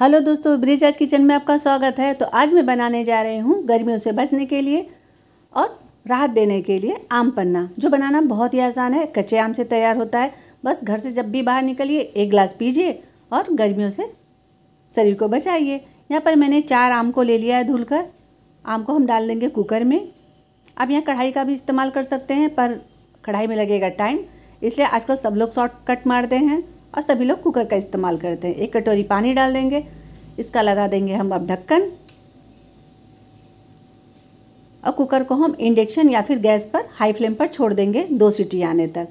hello दोस्तों bridge आज kitchen में आपका स्वागत है तो आज मैं बनाने जा रही हूँ गर्मियों से बचने के लिए और राहत देने के लिए आम पन्ना जो बनाना बहुत ही आसान है कच्चे आम से तैयार होता है बस घर से जब भी बाहर निकलिए एक गिलास पीजिए और गर्मियों से शरीर को बचाइए यहाँ पर मैंने चार आम को ले लिया है धुलकर आम को हम डाल देंगे कुकर में आप यहाँ कढ़ाई का भी इस्तेमाल कर सकते हैं पर कढ़ाई में लगेगा टाइम इसलिए आजकल सब लोग शॉर्टकट मारते हैं और सभी लोग कुकर का इस्तेमाल करते हैं एक कटोरी पानी डाल देंगे इसका लगा देंगे हम अब ढक्कन और कुकर को हम इंडक्शन या फिर गैस पर हाई फ्लेम पर छोड़ देंगे दो सीटी आने तक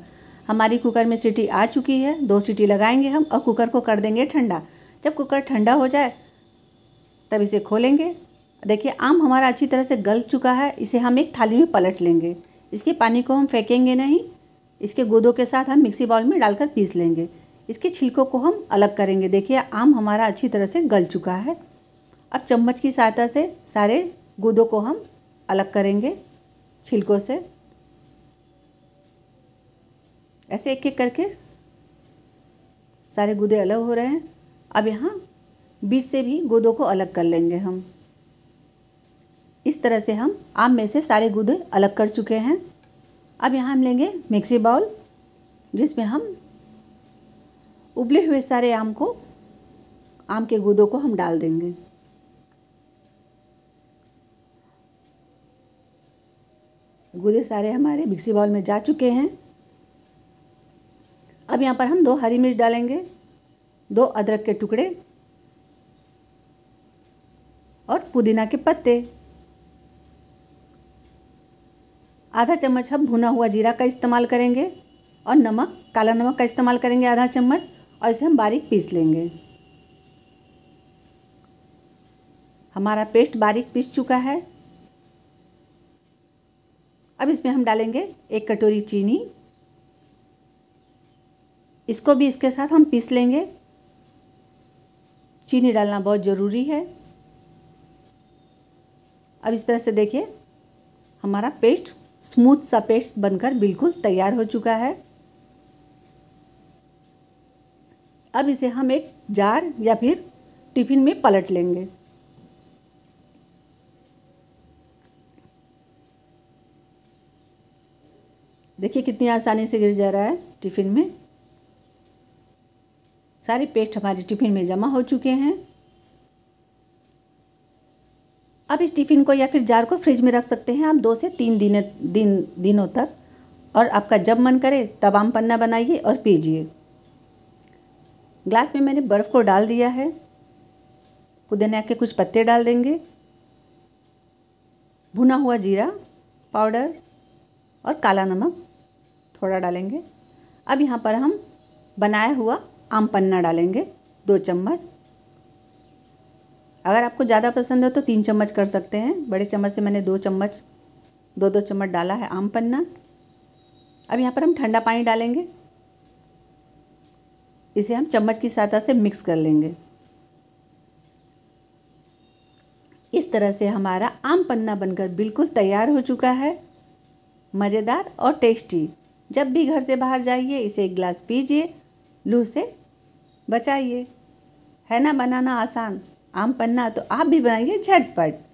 हमारी कुकर में सीटी आ चुकी है दो सीटी लगाएंगे हम और कुकर को कर देंगे ठंडा जब कुकर ठंडा हो जाए तब इसे खोलेंगे देखिए आम हमारा अच्छी तरह से गल चुका है इसे हम एक थाली में पलट लेंगे इसके पानी को हम फेंकेंगे नहीं इसके गोदों के साथ हम मिक्सी बाउल में डालकर पीस लेंगे इसके छिलकों को हम अलग करेंगे देखिए आम हमारा अच्छी तरह से गल चुका है अब चम्मच की सहायता से सारे गूदों को हम अलग करेंगे छिलकों से ऐसे एक एक करके सारे गूदे अलग हो रहे हैं अब यहाँ बीज से भी गूदों को अलग कर लेंगे हम इस तरह से हम आम में से सारे गूदे अलग कर चुके हैं अब यहाँ हम लेंगे मिक्सी बाउल जिसमें हम उबले हुए सारे आम को आम के गूदों को हम डाल देंगे गूदे सारे हमारे मिक्सी बाउल में जा चुके हैं अब यहाँ पर हम दो हरी मिर्च डालेंगे दो अदरक के टुकड़े और पुदीना के पत्ते आधा चम्मच हम भुना हुआ जीरा का इस्तेमाल करेंगे और नमक काला नमक का इस्तेमाल करेंगे आधा चम्मच और इसे हम बारीक पीस लेंगे हमारा पेस्ट बारीक पीस चुका है अब इसमें हम डालेंगे एक कटोरी चीनी इसको भी इसके साथ हम पीस लेंगे चीनी डालना बहुत ज़रूरी है अब इस तरह से देखिए हमारा पेस्ट स्मूथ सा पेस्ट बनकर बिल्कुल तैयार हो चुका है अब इसे हम एक जार या फिर टिफ़िन में पलट लेंगे देखिए कितनी आसानी से गिर जा रहा है टिफ़िन में सारे पेस्ट हमारे टिफ़िन में जमा हो चुके हैं अब इस टिफ़िन को या फिर जार को फ्रिज में रख सकते हैं आप दो से तीन दिन दिन दिनों तक और आपका जब मन करे तब आम पन्ना बनाइए और पीजिए ग्लास में मैंने बर्फ़ को डाल दिया है पुदीना के कुछ पत्ते डाल देंगे भुना हुआ जीरा पाउडर और काला नमक थोड़ा डालेंगे अब यहाँ पर हम बनाया हुआ आम पन्ना डालेंगे दो चम्मच अगर आपको ज़्यादा पसंद हो तो तीन चम्मच कर सकते हैं बड़े चम्मच से मैंने दो चम्मच दो दो चम्मच डाला है आम पन्ना अब यहाँ पर हम ठंडा पानी डालेंगे इसे हम चम्मच की सहायता से मिक्स कर लेंगे इस तरह से हमारा आम पन्ना बनकर बिल्कुल तैयार हो चुका है मज़ेदार और टेस्टी जब भी घर से बाहर जाइए इसे एक गिलास पीजिए लू से बचाइए है ना बनाना आसान आम पन्ना तो आप भी बनाइए झटपट